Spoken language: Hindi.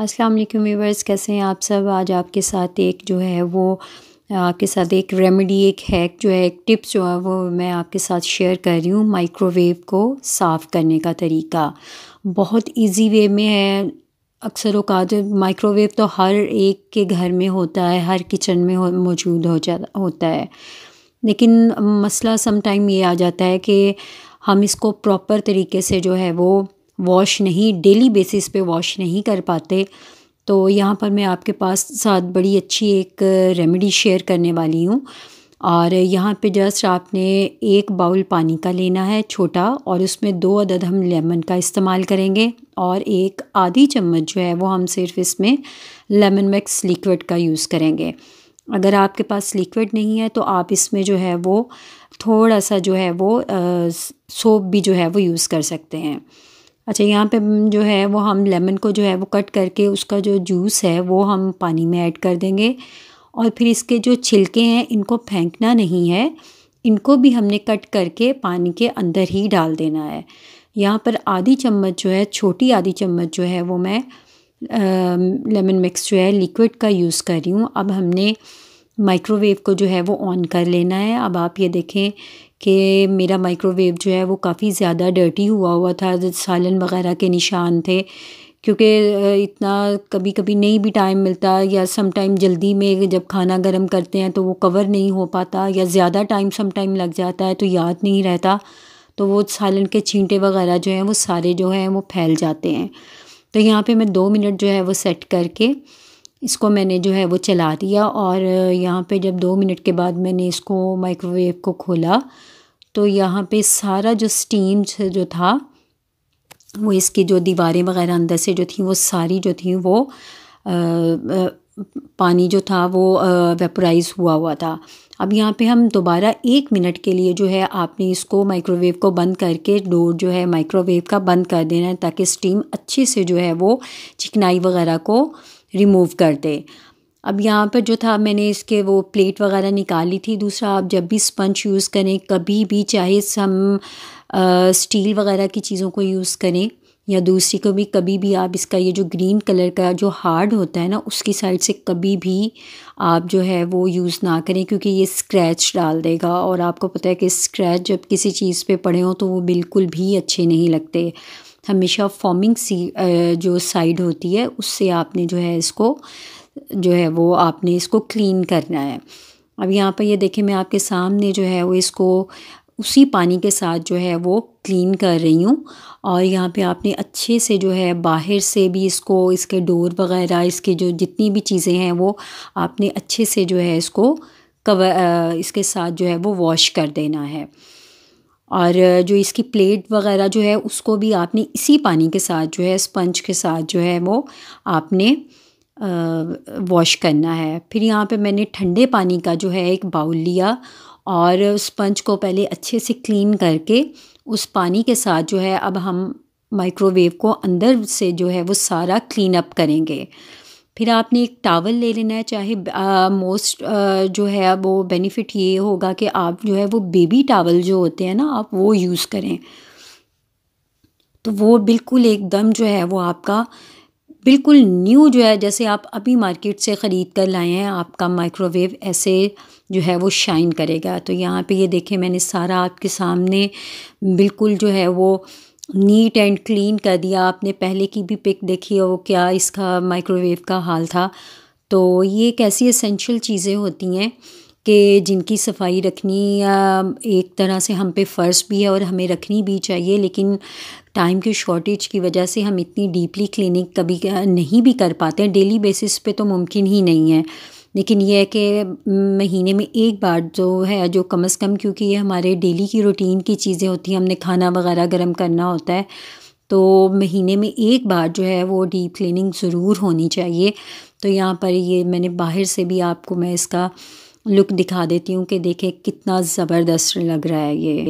अस्सलाम वालेकुम व्यूवर्स कैसे हैं आप सब आज आपके साथ एक जो है वो आपके साथ एक रेमेडी एक हैक जो है एक टिप्स जो है वो मैं आपके साथ शेयर कर रही हूँ माइक्रोवेव को साफ़ करने का तरीका बहुत इजी वे में है अक्सर अवकात तो माइक्रोवेव तो हर एक के घर में होता है हर किचन में मौजूद हो जा होता है लेकिन मसला समटाइम ये आ जाता है कि हम इसको प्रॉपर तरीके से जो है वो वॉश नहीं डेली बेसिस पे वॉश नहीं कर पाते तो यहाँ पर मैं आपके पास साथ बड़ी अच्छी एक रेमेडी शेयर करने वाली हूँ और यहाँ पे जस्ट आपने एक बाउल पानी का लेना है छोटा और उसमें दो अदद हम लेमन का इस्तेमाल करेंगे और एक आधी चम्मच जो है वो हम सिर्फ इसमें लेमन मैक्स लिक्विड का यूज़ करेंगे अगर आपके पास लिक्विड नहीं है तो आप इसमें जो है वो थोड़ा सा जो है वो सोप भी जो है वो यूज़ कर सकते हैं अच्छा यहाँ पे हम्म, जो है वो हम लेमन को जो है वो कट करके उसका जो जूस है वो हम पानी में ऐड कर देंगे और फिर इसके जो छिलके हैं इनको फेंकना नहीं है इनको भी हमने कट करके पानी के अंदर ही डाल देना है यहाँ पर आधी चम्मच जो है छोटी आधी चम्मच जो है वो मैं लेमन मिक्स जो है लिक्विड का यूज़ कर रही हूँ अब हमने माइक्रोवेव को जो है वो ऑन कर लेना है अब आप ये देखें कि मेरा माइक्रोवेव जो है वो काफ़ी ज़्यादा डर्टी हुआ हुआ था सालन वग़ैरह के निशान थे क्योंकि इतना कभी कभी नहीं भी टाइम मिलता या सम टाइम जल्दी में जब खाना गर्म करते हैं तो वो कवर नहीं हो पाता या ज़्यादा टाइम सम टाइम लग जाता है तो याद नहीं रहता तो वो सालन के छींटे वगैरह जो हैं वो सारे जो हैं वो फैल जाते हैं तो यहाँ पे मैं दो मिनट जो है वो सेट करके इसको मैंने जो है वो चला दिया और यहाँ पे जब दो मिनट के बाद मैंने इसको माइक्रोवेव को खोला तो यहाँ पे सारा जो स्टीम जो था वो इसकी जो दीवारें वगैरह अंदर से जो थी वो सारी जो थी वो आ, आ, पानी जो था वो वेपराइज़ हुआ हुआ था अब यहाँ पे हम दोबारा एक मिनट के लिए जो है आपने इसको माइक्रोवेव को बंद करके डोर जो है माइक्रोवेव का बंद कर देना है ताकि स्टीम अच्छे से जो है वो चिकनाई वगैरह को रिमूव कर दें अब यहाँ पर जो था मैंने इसके वो प्लेट वगैरह निकाली थी दूसरा आप जब भी स्पंज यूज़ करें कभी भी चाहे हम स्टील वगैरह की चीज़ों को यूज़ करें या दूसरी को भी कभी भी आप इसका ये जो ग्रीन कलर का जो हार्ड होता है ना उसकी साइड से कभी भी आप जो है वो यूज़ ना करें क्योंकि ये स्क्रैच डाल देगा और आपको पता है कि स्क्रैच जब किसी चीज़ पे पड़े हों तो वो बिल्कुल भी अच्छे नहीं लगते हमेशा फॉर्मिंग सी जो साइड होती है उससे आपने जो है इसको जो है वो आपने इसको क्लीन करना है अब यहाँ पर ये देखिए मैं आपके सामने जो है वो इसको उसी पानी के साथ जो है वो क्लीन कर रही हूँ और यहाँ पे आपने अच्छे से जो है बाहर से भी इसको इसके डोर वगैरह इसके जो जितनी भी चीज़ें हैं वो आपने अच्छे से जो है इसको कवर इसके साथ जो है वो वॉश कर देना है और जो इसकी प्लेट वगैरह जो है उसको भी आपने इसी पानी के साथ जो है स्पंज के साथ जो है वो आपने वॉश करना है फिर यहाँ पे मैंने ठंडे पानी का जो है एक बाउल लिया और स्पंज को पहले अच्छे से क्लीन करके उस पानी के साथ जो है अब हम माइक्रोवेव को अंदर से जो है वो सारा क्लीन अप करेंगे फिर आपने एक टावल ले लेना है चाहे मोस्ट जो है वो बेनिफिट ये होगा कि आप जो है वो बेबी टावल जो होते हैं ना आप वो यूज़ करें तो वो बिल्कुल एकदम जो है वो आपका बिल्कुल न्यू जो है जैसे आप अभी मार्केट से ख़रीद कर लाए हैं आपका माइक्रोवेव ऐसे जो है वो शाइन करेगा तो यहाँ पे ये देखें मैंने सारा आपके सामने बिल्कुल जो है वो नीट एंड क्लीन कर दिया आपने पहले की भी पिक देखी हो क्या इसका माइक्रोवेव का हाल था तो ये एक ऐसी असेंशियल चीज़ें होती हैं कि जिनकी सफाई रखनी एक तरह से हम पे फ़र्ज़ भी है और हमें रखनी भी चाहिए लेकिन टाइम की शॉर्टेज की वजह से हम इतनी डीपली क्लीनिंग कभी नहीं भी कर पाते हैं डेली बेसिस पे तो मुमकिन ही नहीं है लेकिन यह है कि महीने में एक बार जो है जो कम अज़ कम क्योंकि ये हमारे डेली की रूटीन की चीज़ें होती हैं हमने खाना वगैरह गर्म करना होता है तो महीने में एक बार जो है वो डीप क्लीनिंग ज़रूर होनी चाहिए तो यहाँ पर ये मैंने बाहर से भी आपको मैं इसका लुक दिखा देती हूँ कि देखें कितना ज़बरदस्त लग रहा है ये